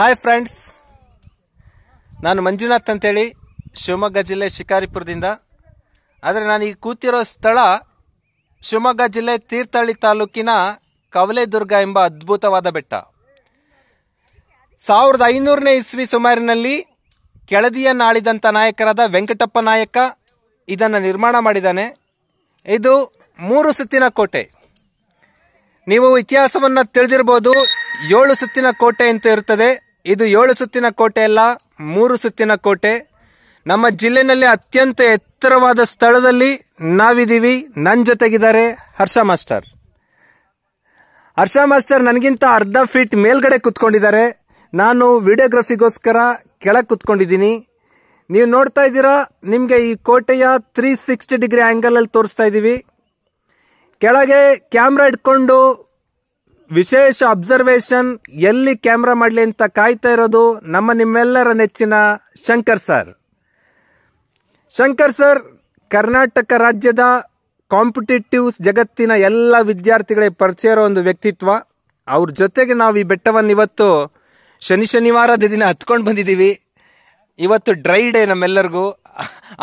hi friends ನಾನು ಮಂಜುನಾಥ್ ಅಂತೇಳಿ ಶಿವಮೊಗ್ಗ ಜಿಲ್ಲೆ ಶಿಕಾರಿಪುರದಿಂದ ಆದರೆ ನಾನು ಈಗ ಕೂತಿರೋ ಸ್ಥಳ ಶಿವಮೊಗ್ಗ ಜಿಲ್ಲೆ ತೀರ್ಥಹಳ್ಳಿ ತಾಲೂಕಿನ ಕವಲೆದುರ್ಗ ಎಂಬ ಅದ್ಭುತವಾದ ಬೆಟ್ಟ ಸಾವಿರದ ಐನೂರನೇ ಇಸ್ವಿ ಸುಮಾರಿನಲ್ಲಿ ಕೆಳದಿಯನ್ನಾಳಿದಂಥ ನಾಯಕರಾದ ವೆಂಕಟಪ್ಪ ನಾಯಕ ಇದನ್ನು ನಿರ್ಮಾಣ ಮಾಡಿದ್ದಾನೆ ಇದು ಮೂರು ಸುತ್ತಿನ ಕೋಟೆ ನೀವು ಇತಿಹಾಸವನ್ನು ತಿಳಿದಿರ್ಬೋದು ಏಳು ಸುತ್ತಿನ ಕೋಟೆ ಅಂತ ಇರುತ್ತದೆ ಇದು ಏಳು ಸುತ್ತಿನ ಕೋಟೆ ಅಲ್ಲ ಮೂರು ಸುತ್ತಿನ ಕೋಟೆ ನಮ್ಮ ಜಿಲ್ಲೆನಲ್ಲಿ ಅತ್ಯಂತ ಎತ್ತರವಾದ ಸ್ಥಳದಲ್ಲಿ ನಾವಿದ್ದೀವಿ ನನ್ನ ಜೊತೆಗಿದ್ದಾರೆ ಹರ್ಷ ಮಾಸ್ಟರ್ ಹರ್ಷ ಮಾಸ್ಟರ್ ನನಗಿಂತ ಅರ್ಧ ಫೀಟ್ ಮೇಲ್ಗಡೆ ಕುತ್ಕೊಂಡಿದ್ದಾರೆ ನಾನು ವಿಡಿಯೋಗ್ರಫಿಗೋಸ್ಕರ ಕೆಳಗೆ ಕುತ್ಕೊಂಡಿದ್ದೀನಿ ನೀವು ನೋಡ್ತಾ ಇದ್ದೀರಾ ನಿಮಗೆ ಈ ಕೋಟೆಯ ತ್ರೀ ಸಿಕ್ಸ್ಟಿ ಡಿಗ್ರಿ ಆ್ಯಂಗಲಲ್ಲಿ ತೋರಿಸ್ತಾ ಇದ್ದೀವಿ ಕೆಳಗೆ ಕ್ಯಾಮ್ರಾ ಇಟ್ಕೊಂಡು ವಿಶೇಷ ಅಬ್ಸರ್ವೇಷನ್ ಎಲ್ಲಿ ಕ್ಯಾಮ್ರಾ ಮಾಡಲಿ ಅಂತ ಕಾಯ್ತಾ ಇರೋದು ನಮ್ಮ ನಿಮ್ಮೆಲ್ಲರ ನೆಚ್ಚಿನ ಶಂಕರ್ ಸರ್ ಶಂಕರ್ ಸರ್ ಕರ್ನಾಟಕ ರಾಜ್ಯದ ಕಾಂಪಿಟೇಟಿವ್ ಜಗತ್ತಿನ ಎಲ್ಲ ವಿದ್ಯಾರ್ಥಿಗಳಿಗೆ ಪರಿಚಯ ಇರೋ ಒಂದು ವ್ಯಕ್ತಿತ್ವ ಅವ್ರ ಜೊತೆಗೆ ನಾವು ಈ ಬೆಟ್ಟವನ್ನು ಇವತ್ತು ಶನಿ ಶನಿವಾರದ ದಿನ ಹತ್ಕೊಂಡು ಬಂದಿದ್ದೀವಿ ಇವತ್ತು ಡ್ರೈ ಡೇ ನಮ್ಮೆಲ್ಲರಿಗೂ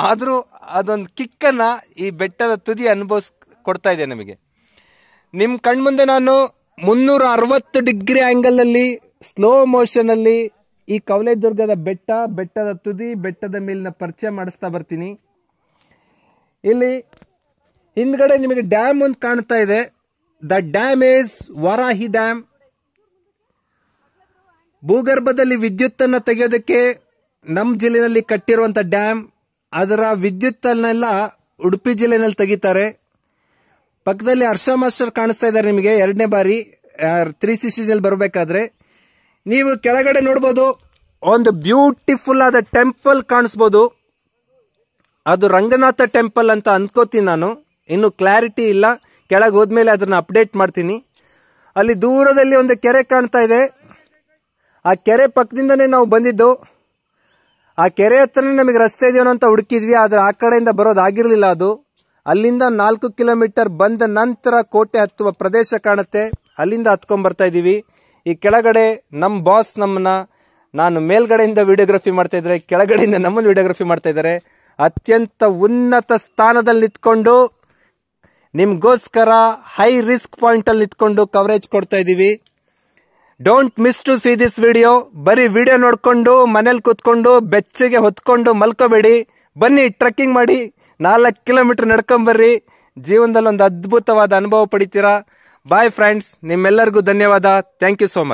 ಆದರೂ ಅದೊಂದು ಕಿಕ್ಕನ್ನು ಈ ಬೆಟ್ಟದ ತುದಿ ಅನುಭವಿಸ್ ಕೊಡ್ತಾ ಇದೆ ನಮಗೆ ನಿಮ್ಮ ಕಣ್ಮುಂದೆ ನಾನು ಮುನ್ನೂರ ಅರವತ್ತು ಡಿಗ್ರಿ ಆಂಗಲ್ ಅಲ್ಲಿ ಸ್ಲೋ ಮೋಷನ್ ಅಲ್ಲಿ ಈ ಕವಲೆ ದುರ್ಗದ ಬೆಟ್ಟ ಬೆಟ್ಟದ ತುದಿ ಬೆಟ್ಟದ ಮೇಲಿನ ಪರಿಚಯ ಮಾಡಿಸ್ತಾ ಬರ್ತೀನಿ ಇಲ್ಲಿ ಹಿಂದ್ಗಡೆ ನಿಮಗೆ ಡ್ಯಾಮ್ ಒಂದು ಕಾಣ್ತಾ ಇದೆ the dam is Varahi dam ಭೂಗರ್ಭದಲ್ಲಿ ವಿದ್ಯುತ್ ಅನ್ನ ತೆಗೆಯೋದಕ್ಕೆ ನಮ್ಮ ಜಿಲ್ಲೆಯಲ್ಲಿ ಕಟ್ಟಿರುವಂತ ಡ್ಯಾಮ್ ಅದರ ವಿದ್ಯುತ್ ಅನ್ನೆಲ್ಲ ಉಡುಪಿ ಜಿಲ್ಲೆನಲ್ಲಿ ತೆಗಿತಾರೆ ಪಕ್ಕದಲ್ಲಿ ಹರ್ಷ ಮಾಸ್ಟರ್ ಕಾಣಿಸ್ತಾ ಇದ್ದಾರೆ ನಿಮಗೆ ಎರಡನೇ ಬಾರಿ ತ್ರೀ ಸಿಕ್ಸ್ಟಿನಲ್ಲಿ ಬರಬೇಕಾದ್ರೆ ನೀವು ಕೆಳಗಡೆ ನೋಡ್ಬೋದು ಒಂದು ಬ್ಯೂಟಿಫುಲ್ ಆದ ಟೆಂಪಲ್ ಕಾಣಿಸ್ಬೋದು ಅದು ರಂಗನಾಥ ಟೆಂಪಲ್ ಅಂತ ಅಂದ್ಕೋತೀನಿ ನಾನು ಇನ್ನು ಕ್ಲಾರಿಟಿ ಇಲ್ಲ ಕೆಳಗೆ ಹೋದ್ಮೇಲೆ ಅದನ್ನ ಅಪ್ಡೇಟ್ ಮಾಡ್ತೀನಿ ಅಲ್ಲಿ ದೂರದಲ್ಲಿ ಒಂದು ಕೆರೆ ಕಾಣ್ತಾ ಇದೆ ಆ ಕೆರೆ ಪಕ್ಕದಿಂದನೇ ನಾವು ಬಂದಿದ್ದು ಆ ಕೆರೆ ಹತ್ರನೇ ನಮಗೆ ರಸ್ತೆ ಇದೆಯೋ ಅಂತ ಹುಡುಕಿದ್ವಿ ಆದ್ರೆ ಆ ಕಡೆಯಿಂದ ಬರೋದಾಗಿರ್ಲಿಲ್ಲ ಅದು ಅಲ್ಲಿಂದ ನಾಲ್ಕು ಕಿಲೋಮೀಟರ್ ಬಂದ ನಂತರ ಕೋಟೆ ಹತ್ತುವ ಪ್ರದೇಶ ಕಾಣುತ್ತೆ ಅಲ್ಲಿಂದ ಹತ್ಕೊಂಡ್ ಬರ್ತಾ ಇದೀವಿ ಈ ಕೆಳಗಡೆ ನಮ್ಮ ಬಾಸ್ ನಮ್ಮನ್ನ ನಾನು ಮೇಲ್ಗಡೆಯಿಂದ ವಿಡಿಯೋಗ್ರಫಿ ಮಾಡ್ತಾ ಇದ್ರೆ ಕೆಳಗಡೆಯಿಂದ ನಮ್ಮನ್ನು ವಿಡಿಯೋಗ್ರಫಿ ಮಾಡ್ತಾ ಇದ್ದಾರೆ ಅತ್ಯಂತ ಉನ್ನತ ಸ್ಥಾನದಲ್ಲಿ ನಿಂತ್ಕೊಂಡು ನಿಮ್ಗೋಸ್ಕರ ಹೈ ರಿಸ್ಕ್ ಅಲ್ಲಿ ನಿಂತ್ಕೊಂಡು ಕವರೇಜ್ ಕೊಡ್ತಾ ಇದೀವಿ don't miss to see this video ಬರೀ ವಿಡಿಯೋ ನೋಡಿಕೊಂಡು ಮನೇಲಿ ಕೂತ್ಕೊಂಡು ಬೆಚ್ಚಗೆ ಹೊತ್ಕೊಂಡು ಮಲ್ಕೋಬೇಡಿ ಬನ್ನಿ ಟ್ರೆಕ್ಕಿಂಗ್ ಮಾಡಿ ನಾಲ್ಕು ಕಿಲೋಮೀಟರ್ ನಡ್ಕೊಂಬರ್ರಿ ಜೀವನದಲ್ಲಿ ಒಂದು ಅದ್ಭುತವಾದ ಅನುಭವ ಪಡಿತೀರಾ ಬಾಯ್ ಫ್ರೆಂಡ್ಸ್ ನಿಮ್ಮೆಲ್ಲರಿಗೂ ಧನ್ಯವಾದ ಥ್ಯಾಂಕ್ ಯು ಸೋ ಮಚ್